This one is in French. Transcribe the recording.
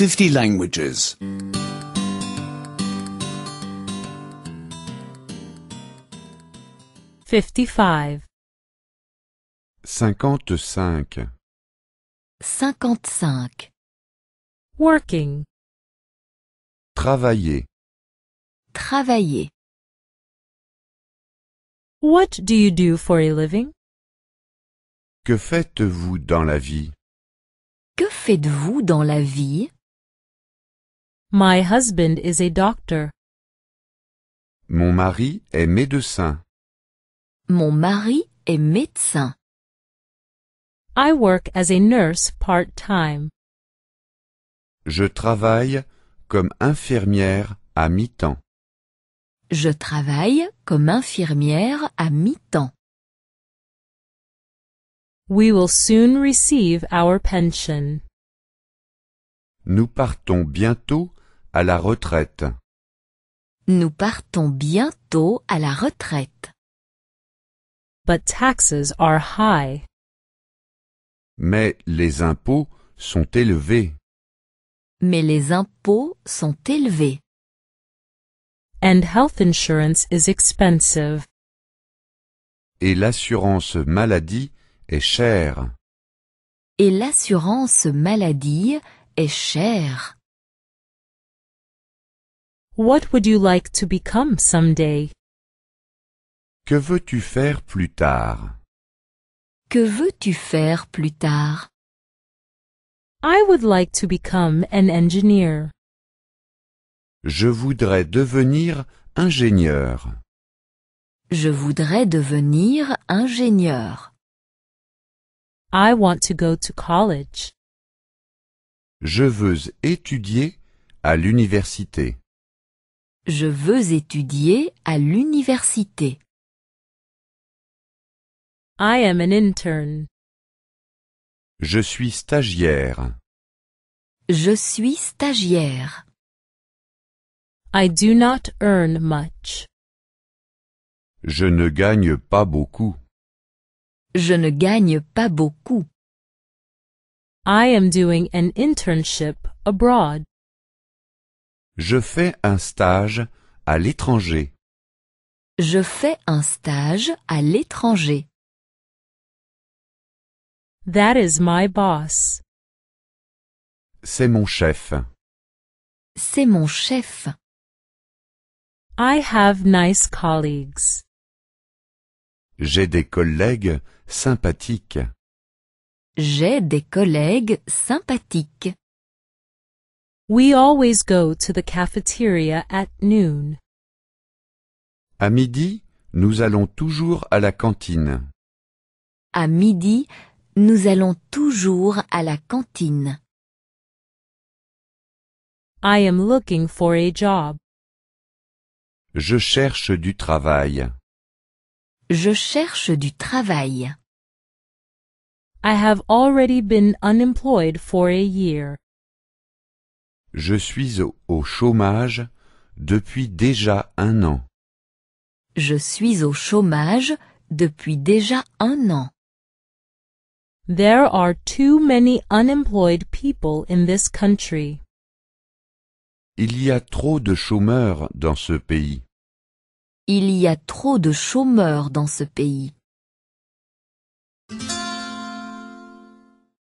50 languages. 55. 55. cinq Working. Travailler. Travailler. What do you do for a living? Que faites-vous dans la vie? Que faites-vous dans la vie My husband is a doctor. Mon mari est médecin. Mon mari est médecin. I work as a nurse part-time. Je travaille comme infirmière à mi-temps. Je travaille comme infirmière à mi-temps. We will soon receive our pension. Nous partons bientôt à la retraite. Nous partons bientôt à la retraite. But taxes are high. Mais les impôts sont élevés. Mais les impôts sont élevés. And health insurance is expensive. Et l'assurance maladie est chère. Et l'assurance maladie est chère. What would you like to become someday? Que veux-tu faire plus tard? Que veux-tu faire plus tard? I would like to become an engineer. Je voudrais devenir ingénieur. Je voudrais devenir ingénieur. I want to go to college. Je veux étudier à l'université. Je veux étudier à l'université. I am an intern. Je suis stagiaire. Je suis stagiaire. I do not earn much. Je ne gagne pas beaucoup. Je ne gagne pas beaucoup. I am doing an internship abroad. Je fais un stage à l'étranger. Je fais un stage à l'étranger. That is my boss. C'est mon chef. C'est mon chef. I have nice colleagues. J'ai des collègues sympathiques. J'ai des collègues sympathiques. We always go to the cafeteria at noon. À midi, nous allons toujours à la cantine. À midi, nous allons toujours à la cantine. I am looking for a job. Je cherche du travail. Je cherche du travail. I have already been unemployed for a year. Je suis au chômage depuis déjà un an. Je suis au chômage depuis déjà un an. There are too many unemployed people in this country. Il y a trop de chômeurs dans ce pays. Il y a trop de chômeurs dans ce pays.